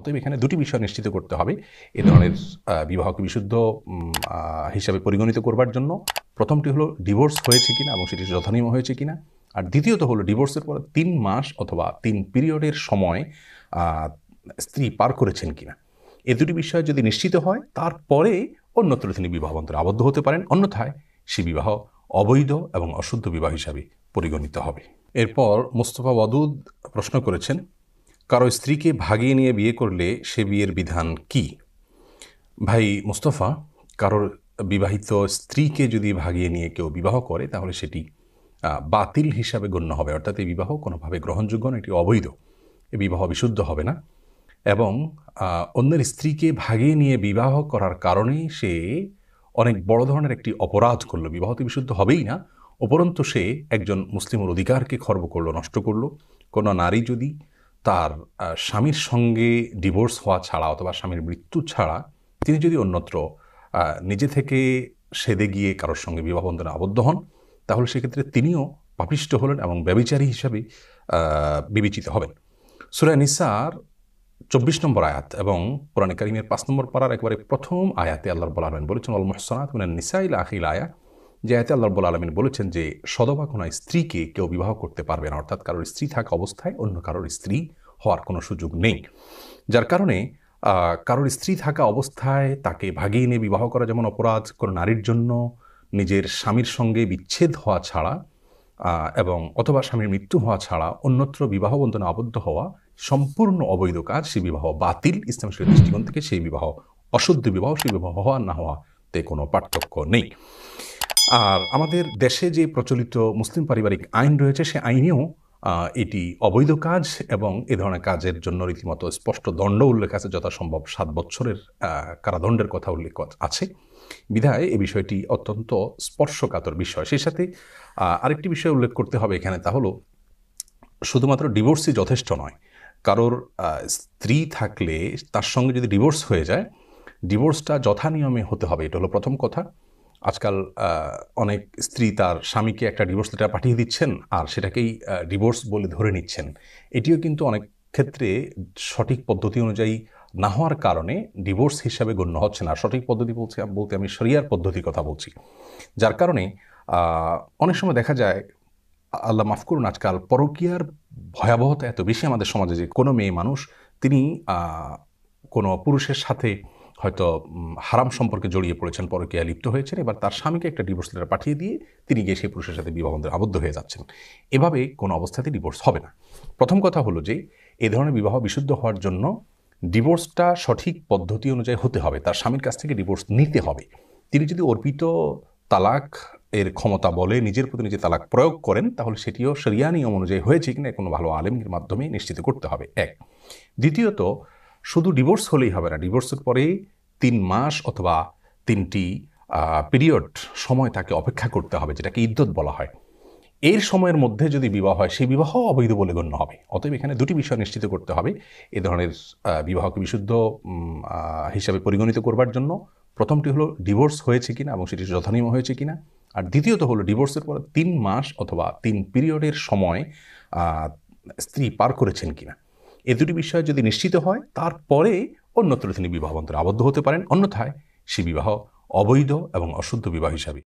অতএব এখানে দুটি বিষয় নিশ্চিত করতে হবে এ ধরনের বিবাহকে বিশুদ্ধ হিসাবে পরিগণিত করবার জন্য প্রথমটি হলো ডিভোর্স হয়েছে কিনা এবং সেটি যথানিয়ম হয়েছে কিনা আর দ্বিতীয়ত হলো ডিভোর্সের পর তিন মাস অথবা তিন পিরিয়ডের সময় স্ত্রী পার করেছেন কিনা এ দুটি বিষয় যদি নিশ্চিত হয় তারপরে অন্যত্র তিনি অন্তরে আবদ্ধ হতে পারেন অন্যথায় সে বিবাহ অবৈধ এবং অশুদ্ধ বিবাহ হিসাবে পরিগণিত হবে এরপর মোস্তফা ওয়াদুদ প্রশ্ন করেছেন কারো স্ত্রীকে ভাগিয়ে নিয়ে বিয়ে করলে সে বিয়ের বিধান কি ভাই মুস্তফা কারোর বিবাহিত স্ত্রীকে যদি ভাগিয়ে নিয়ে কেউ বিবাহ করে তাহলে সেটি বাতিল হিসাবে গণ্য হবে অর্থাৎ এই বিবাহ কোনোভাবে গ্রহণযোগ্য না এটি অবৈধ এ বিবাহ বিশুদ্ধ হবে না এবং অন্যের স্ত্রীকে ভাগিয়ে নিয়ে বিবাহ করার কারণে সে অনেক বড় ধরনের একটি অপরাধ করলো বিবাহ তো বিশুদ্ধ হবেই না উপরন্তু সে একজন মুসলিমের অধিকারকে খর্ব করলো নষ্ট করলো কোনো নারী যদি তার স্বামীর সঙ্গে ডিভোর্স হওয়া ছাড়া অথবা স্বামীর মৃত্যু ছাড়া তিনি যদি অন্যত্র নিজে থেকে সেদে গিয়ে কারোর সঙ্গে বিবাহ বন্ধনে আবদ্ধ হন তাহলে সেক্ষেত্রে তিনিও পাপিষ্ট হলেন এবং ব্যবিচারী হিসাবে বিবেচিত হবেন সুরা নিসার চব্বিশ নম্বর আয়াত এবং কোরআন কারিমের পাঁচ নম্বর পাড়ার একবারে প্রথম আয়াতে আল্লাহর বলা হবেন বলেছেন অল মোহসনাত মানে নিসাইল আখিল আয়া যে এতে আল্লাহ রব্বুল আলমিন বলেছেন যে সদবা কোনো স্ত্রীকে কেউ বিবাহ করতে পারবে না অর্থাৎ কারোর স্ত্রী থাকা অবস্থায় অন্য কারোর স্ত্রী হওয়ার কোনো সুযোগ নেই যার কারণে কারোর স্ত্রী থাকা অবস্থায় তাকে ভাগিয়ে নিয়ে বিবাহ করা যেমন অপরাধ কোনো নারীর জন্য নিজের স্বামীর সঙ্গে বিচ্ছেদ হওয়া ছাড়া এবং অথবা স্বামীর মৃত্যু হওয়া ছাড়া অন্যত্র বিবাহ বন্ধনে আবদ্ধ হওয়া সম্পূর্ণ অবৈধ কাজ সেই বিবাহ বাতিল ইসলাম শরীর দৃষ্টিকোণ থেকে সেই বিবাহ অশুদ্ধ বিবাহ সেই বিবাহ হওয়া না হওয়াতে কোনো পার্থক্য নেই আর আমাদের দেশে যে প্রচলিত মুসলিম পারিবারিক আইন রয়েছে সে আইনেও এটি অবৈধ কাজ এবং এ ধরনের কাজের জন্য রীতিমতো স্পষ্ট দণ্ড উল্লেখ আছে যথাসম্ভব সাত বছরের কারাদণ্ডের কথা উল্লেখ আছে বিধায় এ বিষয়টি অত্যন্ত স্পর্শকাতর বিষয় সেই সাথে আরেকটি বিষয় উল্লেখ করতে হবে এখানে তা হলো শুধুমাত্র ডিভোর্সই যথেষ্ট নয় কারোর স্ত্রী থাকলে তার সঙ্গে যদি ডিভোর্স হয়ে যায় ডিভোর্সটা যথা নিয়মে হতে হবে এটা হলো প্রথম কথা আজকাল অনেক স্ত্রী তার স্বামীকে একটা ডিভোর্স লেটার পাঠিয়ে দিচ্ছেন আর সেটাকেই ডিভোর্স বলে ধরে নিচ্ছেন এটিও কিন্তু অনেক ক্ষেত্রে সঠিক পদ্ধতি অনুযায়ী না হওয়ার কারণে ডিভোর্স হিসাবে গণ্য হচ্ছে না সঠিক পদ্ধতি বলছি বলতে আমি শরিয়ার পদ্ধতির কথা বলছি যার কারণে অনেক সময় দেখা যায় আল্লাহ মাফ করুন আজকাল পরকিয়ার ভয়াবহতা এত বেশি আমাদের সমাজে যে কোনো মেয়ে মানুষ তিনি কোনো পুরুষের সাথে হয়তো হারাম সম্পর্কে জড়িয়ে পড়েছেন পরকীয়া লিপ্ত হয়েছেন এবার তার স্বামীকে একটা ডিভোর্স লেটার পাঠিয়ে দিয়ে তিনি গিয়ে সেই পুরুষের সাথে বিবাহবন্ধনে আবদ্ধ হয়ে যাচ্ছেন এভাবে কোনো অবস্থাতে ডিভোর্স হবে না প্রথম কথা হলো যে এ ধরনের বিবাহ বিশুদ্ধ হওয়ার জন্য ডিভোর্সটা সঠিক পদ্ধতি অনুযায়ী হতে হবে তার স্বামীর কাছ থেকে ডিভোর্স নিতে হবে তিনি যদি অর্পিত তালাক এর ক্ষমতা বলে নিজের প্রতি নিজে তালাক প্রয়োগ করেন তাহলে সেটিও সেরিয়া নিয়ম অনুযায়ী হয়েছে কিনা কোনো ভালো আলেমের মাধ্যমে নিশ্চিত করতে হবে এক দ্বিতীয়ত শুধু ডিভোর্স হলেই হবে না ডিভোর্সের পরে তিন মাস অথবা তিনটি পিরিয়ড সময় তাকে অপেক্ষা করতে হবে যেটাকে ইদ্যত বলা হয় এর সময়ের মধ্যে যদি বিবাহ হয় সেই বিবাহ অবৈধ বলে গণ্য হবে অতএব এখানে দুটি বিষয় নিশ্চিত করতে হবে এ ধরনের বিবাহকে বিশুদ্ধ হিসাবে পরিগণিত করবার জন্য প্রথমটি হলো ডিভোর্স হয়েছে কিনা এবং সেটি যথানিয়ম হয়েছে কিনা আর দ্বিতীয়ত হলো ডিভোর্সের পর তিন মাস অথবা তিন পিরিয়ডের সময় স্ত্রী পার করেছেন কিনা এ দুটি বিষয় যদি নিশ্চিত হয় তারপরে অন্যত্র তিনি বিবাহ অন্তরে আবদ্ধ হতে পারেন অন্যথায় সে বিবাহ অবৈধ এবং অশুদ্ধ বিবাহ হিসাবে